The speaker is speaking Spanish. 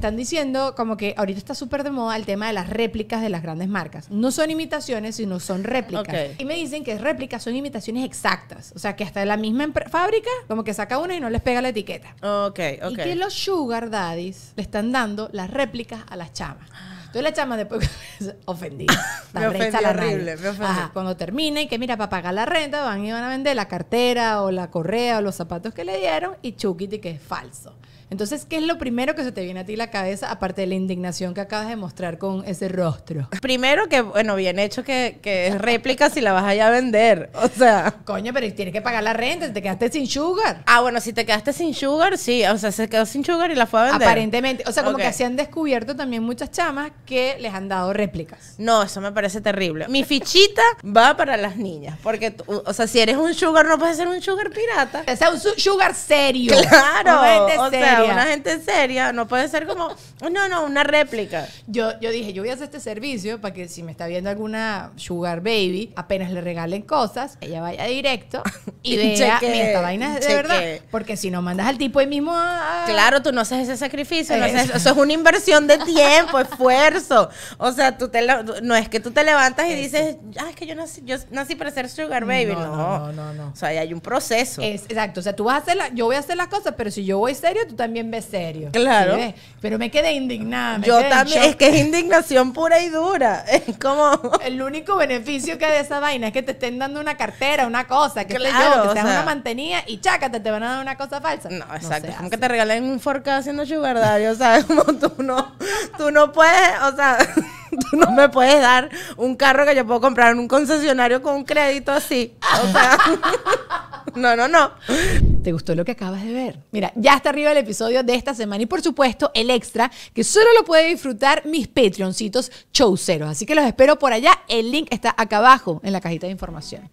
están diciendo como que ahorita está súper de moda el tema de las réplicas de las grandes marcas. No son imitaciones, sino son réplicas. Y me dicen que réplicas son imitaciones exactas. O sea, que hasta la misma fábrica como que saca una y no les pega la etiqueta. Ok, Y que los sugar daddies le están dando las réplicas a las chamas. Entonces la chama después ofendida. me horrible, cuando termina y que mira, para pagar la renta van y van a vender la cartera o la correa o los zapatos que le dieron y chuquiti que es falso. Entonces, ¿qué es lo primero que se te viene a ti la cabeza, aparte de la indignación que acabas de mostrar con ese rostro? Primero que, bueno, bien hecho que, es réplica si la vas allá a vender. O sea. Coño, pero tienes que pagar la renta, te quedaste sin sugar. Ah, bueno, si te quedaste sin sugar, sí. O sea, se quedó sin sugar y la fue a vender. Aparentemente. O sea, como que se han descubierto también muchas chamas que les han dado réplicas. No, eso me parece terrible. Mi fichita va para las niñas, porque, o sea, si eres un sugar, no puedes ser un sugar pirata. O sea, un sugar serio. Claro. Una o sea, una gente seria. No puede ser como, no, no, una réplica. Yo, yo dije, yo voy a hacer este servicio para que si me está viendo alguna sugar baby, apenas le regalen cosas, ella vaya directo y vea, de verdad. Porque si no mandas al tipo ahí mismo a... Claro, tú no haces ese sacrificio, eh. eso. eso es una inversión de tiempo, esfuerzo o sea, tú te no es que tú te levantas y dices, ah, es que yo nací, yo nací para ser sugar baby. No, no, no. O sea, hay un proceso. exacto. O sea, tú vas a hacer, la, yo voy a hacer las cosas, pero si yo voy serio, tú también ves serio. Claro. pero me quedé indignada. yo también. Es que es indignación pura y dura. Es como. El único beneficio que hay de esa vaina es que te estén dando una cartera, una cosa, que claro, yo, que te dan una mantenía y chácate, te van a dar una cosa falsa. No, exacto. es como que te regalen un forca haciendo sugar daddy. O sea, como tú no, tú no puedes o sea, tú no me puedes dar un carro que yo puedo comprar en un concesionario con un crédito así. O sea, no, no, no. ¿Te gustó lo que acabas de ver? Mira, ya está arriba el episodio de esta semana y por supuesto el extra que solo lo pueden disfrutar mis Patreoncitos showceros. Así que los espero por allá. El link está acá abajo en la cajita de información.